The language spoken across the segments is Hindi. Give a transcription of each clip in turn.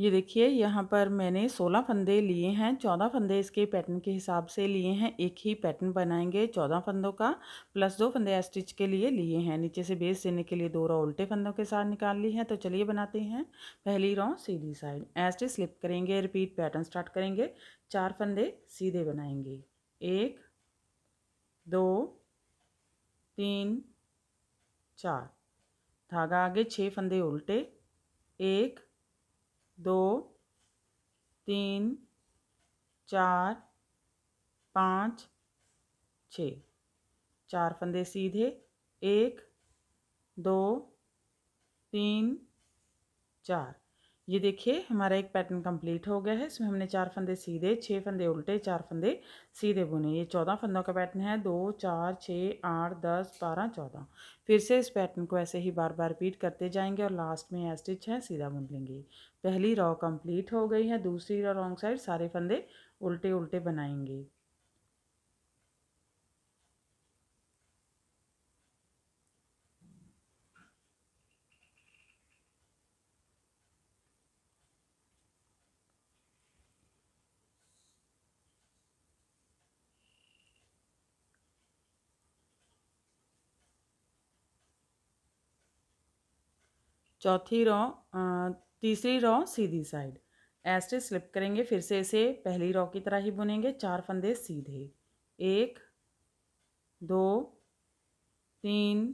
ये देखिए यहाँ पर मैंने 16 फंदे लिए हैं 14 फंदे इसके पैटर्न के हिसाब से लिए हैं एक ही पैटर्न बनाएंगे 14 फंदों का प्लस दो फंदे स्टिच के लिए लिए हैं नीचे से बेस देने के लिए दो रो उल्टे फंदों के साथ निकाल ली है तो चलिए बनाते हैं पहली रो सीधी साइड एस्टिच स्लिप करेंगे रिपीट पैटर्न स्टार्ट करेंगे चार फंदे सीधे बनाएंगे एक दो तीन चार धागा आगे छः फंदे उल्टे एक दो तीन चार पाँच छ चार फंदे सीधे एक दो तीन चार ये देखिए हमारा एक पैटर्न कंप्लीट हो गया है इसमें हमने चार फंदे सीधे छः फंदे उल्टे चार फंदे सीधे बुने ये चौदह फंदों का पैटर्न है दो चार छः आठ दस बारह चौदह फिर से इस पैटर्न को ऐसे ही बार बार रिपीट करते जाएंगे और लास्ट में स्टिच है सीधा बुन लेंगे पहली रॉ कंप्लीट हो गई है दूसरी रॉ रॉन्ग साइड सारे फंदे उल्टे उल्टे बनाएंगे चौथी रॉ तीसरी रॉ सीधी साइड ऐसे स्लिप करेंगे फिर से इसे पहली रॉ की तरह ही बुनेंगे चार फंदे सीधे एक दो तीन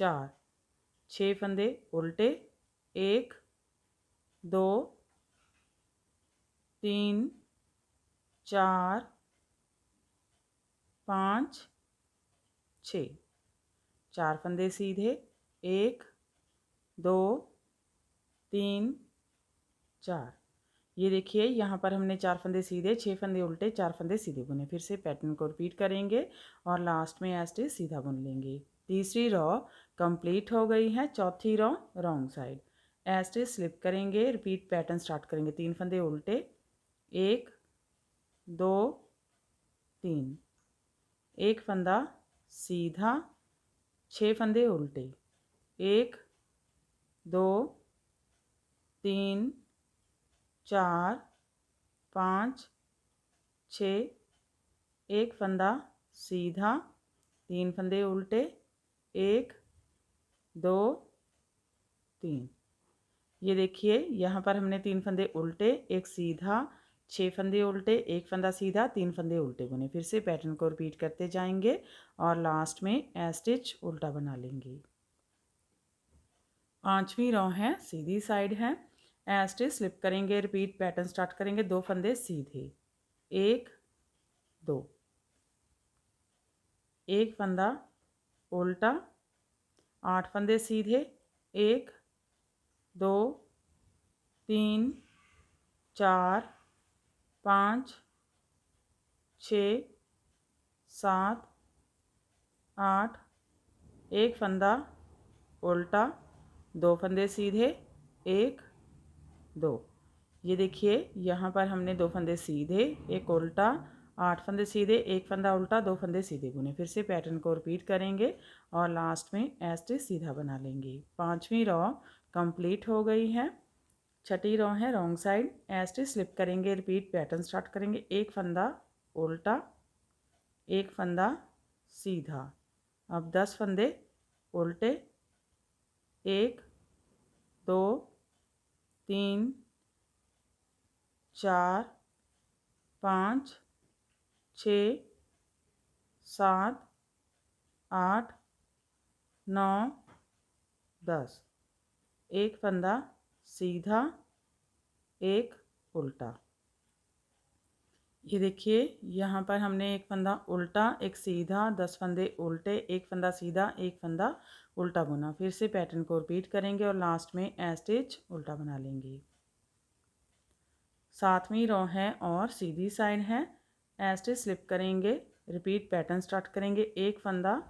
चार छः फंदे उल्टे एक दो तीन चार पाँच छ चार फंदे सीधे एक दो तीन चार ये देखिए यहाँ पर हमने चार फंदे सीधे छः फंदे उल्टे चार फंदे सीधे बुने फिर से पैटर्न को रिपीट करेंगे और लास्ट में एस्टे सीधा बुन लेंगे तीसरी रॉ कंप्लीट हो गई है चौथी row wrong side a stitch slip करेंगे रिपीट पैटर्न स्टार्ट करेंगे तीन फंदे उल्टे एक दो तीन एक फंदा सीधा छः फंदे उल्टे एक दो तीन चार पाँच छ एक फंदा सीधा तीन फंदे उल्टे एक दो तीन ये देखिए यहाँ पर हमने तीन फंदे उल्टे एक सीधा छः फंदे उल्टे एक फंदा सीधा तीन फंदे उल्टे बुने फिर से पैटर्न को रिपीट करते जाएंगे और लास्ट में स्टिच उल्टा बना लेंगे पांचवी रॉ है सीधी साइड है एस्टे स्लिप करेंगे रिपीट पैटर्न स्टार्ट करेंगे दो फंदे सीधे एक दो एक फंदा उल्टा आठ फंदे सीधे एक दो तीन चार पाँच छ सात आठ एक फंदा उल्टा दो फंदे सीधे एक दो ये देखिए यहाँ पर हमने दो फंदे सीधे एक उल्टा आठ फंदे सीधे एक फंदा उल्टा दो फंदे सीधे बुने फिर से पैटर्न को रिपीट करेंगे और लास्ट में एस्टे सीधा बना लेंगे पांचवी रॉ कंप्लीट हो गई है छठी रॉ है रॉन्ग साइड एस्टे स्लिप करेंगे रिपीट पैटर्न स्टार्ट करेंगे एक फंदा उल्टा एक फंदा सीधा अब दस फंदे उल्टे एक दो तीन चार पाँच छ सात आठ नौ दस एक फंदा सीधा एक उल्टा ये देखिए यहाँ पर हमने एक फंदा उल्टा एक सीधा दस फंदे उल्टे एक फंदा सीधा एक फंदा उल्टा बुना फिर से पैटर्न को रिपीट करेंगे और लास्ट में ए स्टिच उल्टा बना लेंगे सातवीं रो है और सीधी साइड है ए स्टिच स्लिप करेंगे रिपीट पैटर्न स्टार्ट करेंगे एक फंदा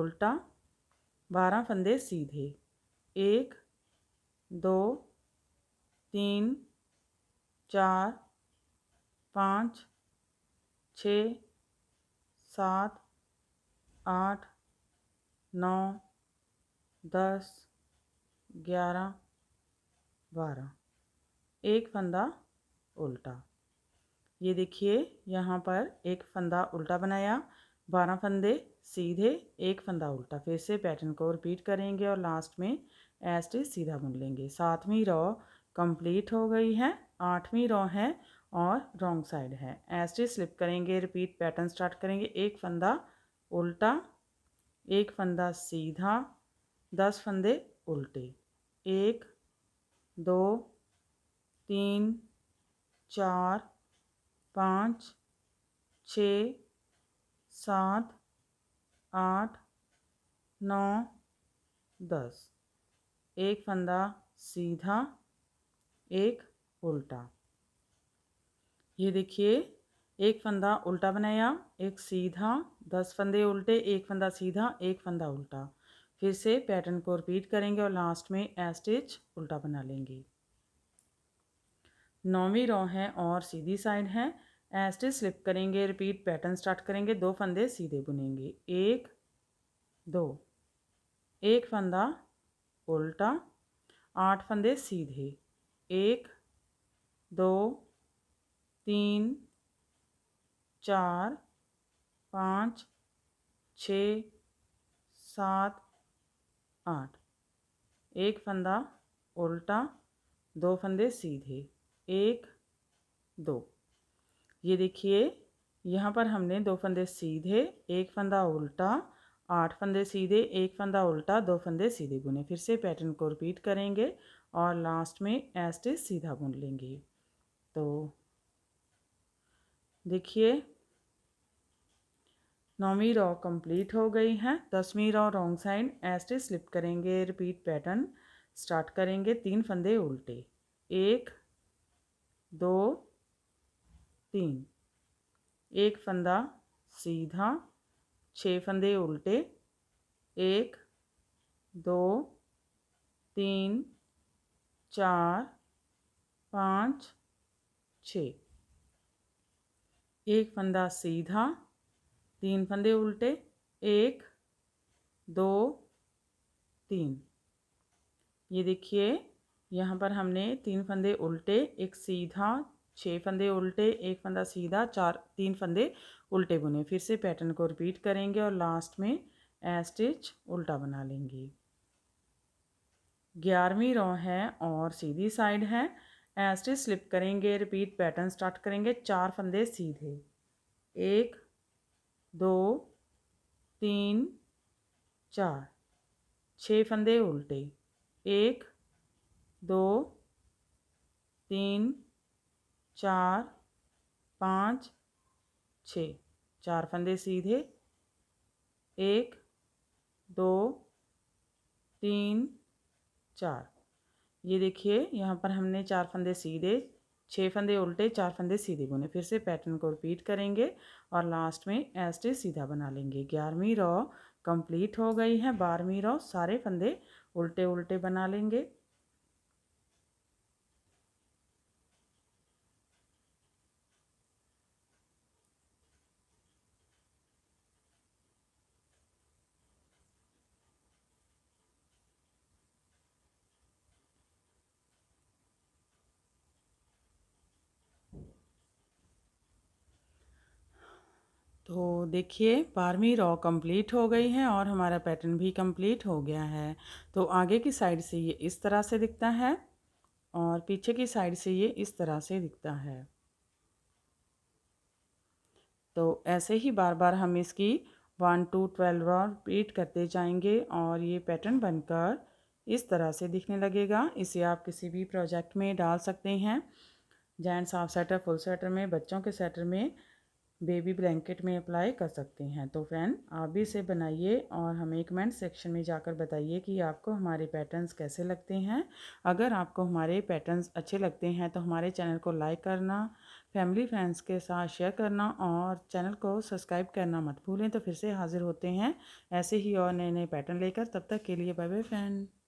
उल्टा बारह फंदे सीधे एक दो तीन चार पाँच छ सात आठ नौ दस ग्यारह बारह एक फंदा उल्टा ये देखिए यहाँ पर एक फंदा उल्टा बनाया बारह फंदे सीधे एक फंदा उल्टा फिर से पैटर्न को रिपीट करेंगे और लास्ट में एस्टिच सीधा बुन लेंगे सातवीं रॉ कंप्लीट हो गई है आठवीं रॉ है और रॉन्ग साइड है ऐसे स्लिप करेंगे रिपीट पैटर्न स्टार्ट करेंगे एक फंदा उल्टा एक फंदा सीधा दस फंदे उल्टे एक दो तीन चार पाँच छ सात आठ नौ दस एक फंदा सीधा एक उल्टा ये देखिए एक फंदा उल्टा बनाया एक सीधा दस फंदे उल्टे एक फंदा सीधा एक फंदा उल्टा फिर से पैटर्न को रिपीट करेंगे और लास्ट में ए स्टिच उल्टा बना लेंगे नौवीं रो है और सीधी साइड है ए स्टिच स्लिप करेंगे रिपीट पैटर्न स्टार्ट करेंगे दो फंदे सीधे बुनेंगे एक दो एक फंदा उल्टा आठ फंदे सीधे एक दो तीन चार पाँच छ सात आठ एक फंदा उल्टा दो फंदे सीधे एक दो ये देखिए यहाँ पर हमने दो फंदे सीधे एक फंदा उल्टा आठ फंदे सीधे एक फंदा उल्टा दो फंदे सीधे बुने फिर से पैटर्न को रिपीट करेंगे और लास्ट में एस्टे सीधा बुन लेंगे तो देखिए नौवीं रॉ कंप्लीट हो गई है दसवीं रॉ रॉन्ग साइड ऐसे स्लिप करेंगे रिपीट पैटर्न स्टार्ट करेंगे तीन फंदे उल्टे एक दो तीन एक फंदा सीधा छः फंदे उल्टे एक दो तीन चार पाँच छः एक फंदा सीधा तीन फंदे उल्टे एक दो तीन ये देखिए यहाँ पर हमने तीन फंदे उल्टे एक सीधा छः फंदे उल्टे एक फंदा सीधा चार तीन फंदे उल्टे बुने फिर से पैटर्न को रिपीट करेंगे और लास्ट में ए स्टिच उल्टा बना लेंगे ग्यारहवीं रो है और सीधी साइड है ऐसे स्लिप करेंगे रिपीट पैटर्न स्टार्ट करेंगे चार फंदे सीधे एक दो तीन चार छः फंदे उल्टे एक दो तीन चार पाँच छ चार फंदे सीधे एक दो तीन चार ये देखिए यहाँ पर हमने चार फंदे सीधे छः फंदे उल्टे चार फंदे सीधे बुने फिर से पैटर्न को रिपीट करेंगे और लास्ट में एस्टे सीधा बना लेंगे ग्यारहवीं रॉ कंप्लीट हो गई है बारहवीं रॉ सारे फंदे उल्टे उल्टे बना लेंगे तो देखिए बारहवीं रॉ कंप्लीट हो गई है और हमारा पैटर्न भी कंप्लीट हो गया है तो आगे की साइड से ये इस तरह से दिखता है और पीछे की साइड से ये इस तरह से दिखता है तो ऐसे ही बार बार हम इसकी one two twelve row repeat करते जाएंगे और ये पैटर्न बनकर इस तरह से दिखने लगेगा इसे आप किसी भी प्रोजेक्ट में डाल सकते हैं gents half sweater full sweater में बच्चों के स्वेटर में बेबी ब्लैंकेट में अप्लाई कर सकते हैं तो फ्रेंड आप भी इसे बनाइए और हमें कमेंट सेक्शन में जाकर बताइए कि आपको हमारे पैटर्न्स कैसे लगते हैं अगर आपको हमारे पैटर्न्स अच्छे लगते हैं तो हमारे चैनल को लाइक करना फैमिली फ्रेंड्स के साथ शेयर करना और चैनल को सब्सक्राइब करना मत भूलें तो फिर से हाज़िर होते हैं ऐसे ही और नए नए पैटर्न लेकर तब तक के लिए बाय बाय फ्रेंड